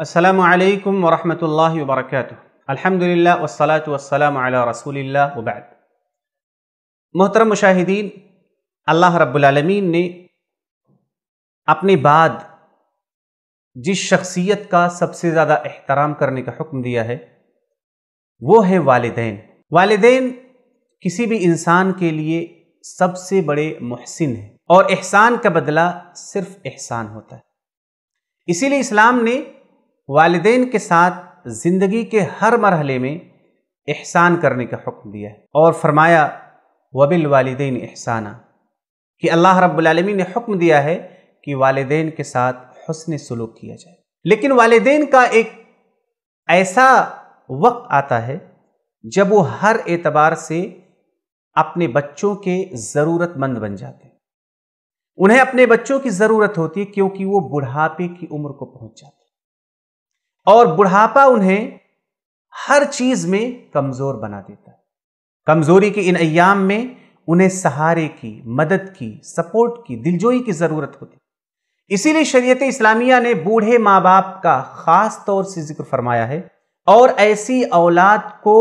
असलकम वरहमल वरक अलहमदिल्ला वसलात वसलाम रसूलिल्ला वबैद मोहतरम मुशाहिदीन अल्लाह रब्बुलमीन ने अपने बाद जिस शख्सियत का सबसे ज़्यादा एहतराम करने का हुक्म दिया है वो है वालदेन वालदेन किसी भी इंसान के लिए सबसे बड़े महसिन हैं और एहसान का बदला सिर्फ एहसान होता है इसीलिए इस्लाम ने वालदेन के साथ ज़िंदगी के हर मरहले में एहसान करने का हुक्म दिया है और फरमाया वबिल वालदेन एहसाना कि अल्लाह रब्लमी ने हुक्म दिया है कि वालदेन के साथ हसन सलूक किया जाए लेकिन वालदेन का एक ऐसा वक्त आता है जब वो हर एतबार से अपने बच्चों के ज़रूरतमंद बन जाते हैं उन्हें अपने बच्चों की ज़रूरत होती है क्योंकि वो बुढ़ापे की उम्र को पहुंच जाते और बुढ़ापा उन्हें हर चीज में कमजोर बना देता है कमजोरी के इन अयाम में उन्हें सहारे की मदद की सपोर्ट की दिलजोई की जरूरत होती इसीलिए शरीयत इस्लामिया ने बूढ़े माँ बाप का खास तौर से जिक्र फरमाया है और ऐसी औलाद को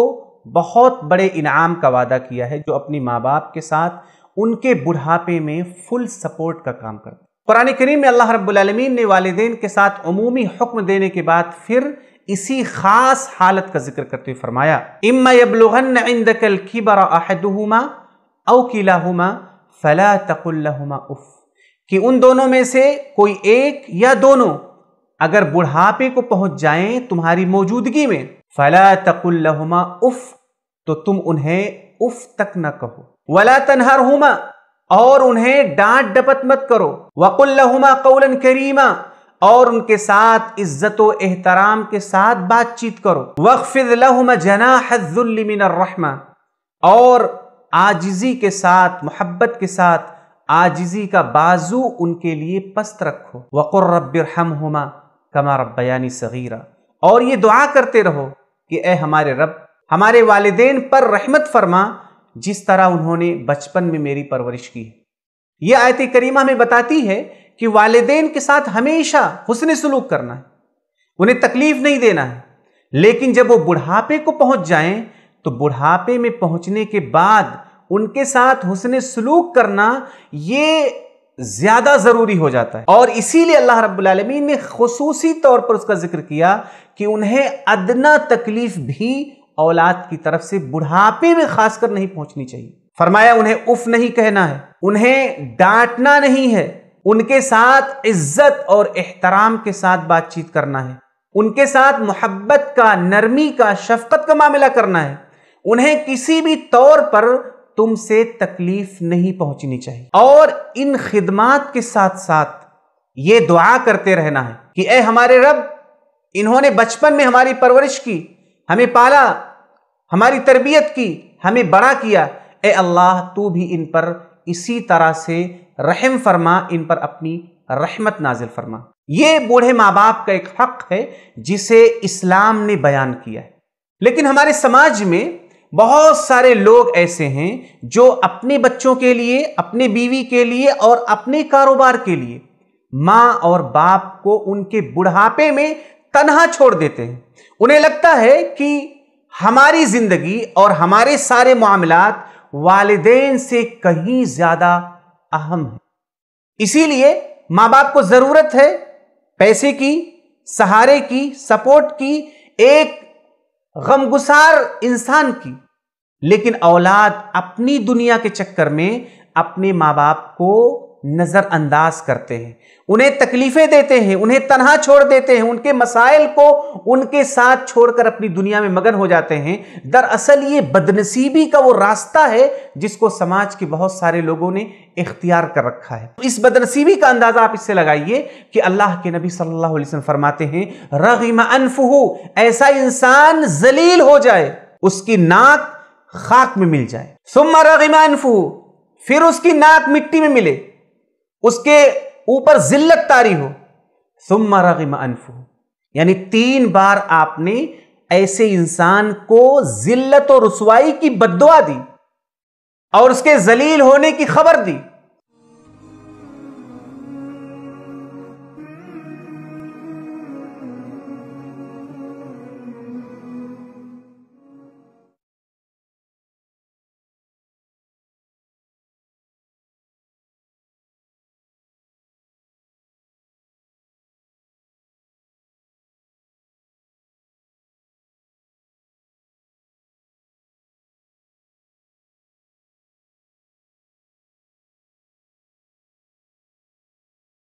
बहुत बड़े इनाम का वादा किया है जो अपनी माँ बाप के साथ उनके बुढ़ापे में फुल सपोर्ट का काम करते कुरान करीम में अल्लाह रब्लमीन ने वालदेन के साथ अमूमी हुक्म देने के बाद फिर इसी ख़ास हालत का जिक्र करते हुए फरमाया इम्मा औकीला फला तकुल्लहुमा उफ कि उन दोनों में से कोई एक या दोनों अगर बुढ़ापे को पहुंच जाएं तुम्हारी मौजूदगी में फला तकुल्लहुमा उफ तो तुम उन्हें उफ तक न कहो वला तनहर और उन्हें डांट डपत मत करो वकुल्लहुमा कौलन करीमा और उनके साथ इज्जत एहतराम के साथ बातचीत करो वक्फिद लहुमा जना रहमा और आजिजी के साथ मोहब्बत के साथ आजिजी का बाजू उनके लिए पस्त रखो वक़ुर रब्बिर हम हुमा कमा रब्बयानी सगीरा और ये दुआ करते रहो कि ए हमारे रब हमारे वालदेन पर रहमत फरमा जिस तरह उन्होंने बचपन में मेरी परवरिश की यह आयत करीमा हमें बताती है कि वालदेन के साथ हमेशा हुसन सलूक करना है उन्हें तकलीफ नहीं देना है लेकिन जब वो बुढ़ापे को पहुंच जाएं तो बुढ़ापे में पहुंचने के बाद उनके साथ हुसन सलूक करना ये ज्यादा जरूरी हो जाता है और इसीलिए अल्लाह रब्बुल ने खसूसी तौर पर उसका जिक्र किया कि उन्हें अदना तकलीफ भी औलाद की तरफ से बुढ़ापे में खासकर नहीं पहुंचनी चाहिए फरमाया उन्हें उफ नहीं कहना है उन्हें डांटना नहीं है उनके साथ इज्जत और एहतराम के साथ बातचीत करना है उनके साथ मोहब्बत का नरमी का शफकत का मामला करना है उन्हें किसी भी तौर पर तुमसे तकलीफ नहीं पहुंचनी चाहिए और इन खिदमात के साथ साथ ये दुआ करते रहना है कि ए हमारे रब इन्होंने बचपन में हमारी परवरिश की हमें पाला हमारी तरबियत की हमें बड़ा किया ए अल्लाह तू भी इन पर इसी तरह से रहम फरमा इन पर अपनी रहमत नाजिल फरमा ये बूढ़े माँ बाप का एक हक है जिसे इस्लाम ने बयान किया है लेकिन हमारे समाज में बहुत सारे लोग ऐसे हैं जो अपने बच्चों के लिए अपने बीवी के लिए और अपने कारोबार के लिए माँ और बाप को उनके बुढ़ापे में तनहा छोड़ देते हैं उन्हें लगता है कि हमारी ज़िंदगी और हमारे सारे मामलात वालदेन से कहीं ज़्यादा अहम है इसीलिए मां बाप को ज़रूरत है पैसे की सहारे की सपोर्ट की एक गमगुसार इंसान की लेकिन औलाद अपनी दुनिया के चक्कर में अपने मां बाप को नज़रअंदाज करते हैं उन्हें तकलीफ़ें देते हैं उन्हें तनहा छोड़ देते हैं उनके मसाइल को उनके साथ छोड़कर अपनी दुनिया में मगन हो जाते हैं दरअसल ये बदनसीबी का वो रास्ता है जिसको समाज के बहुत सारे लोगों ने इख्तियार कर रखा है इस बदनसीबी का अंदाज़ा आप इससे लगाइए कि अल्लाह के नबी सल्लल्लाहु अलैहि वसल्लम फरमाते हैं रगीम अनफहू ऐसा इंसान जलील हो जाए उसकी नाक खाक में मिल जाए सुम्मा रगमा अनफहू फिर उसकी नाक मिट्टी में मिले उसके ऊपर जिल्लत तारी हो सुम रगिम अनफू यानी तीन बार आपने ऐसे इंसान को जिल्लत और रसवाई की बदवा दी और उसके जलील होने की खबर दी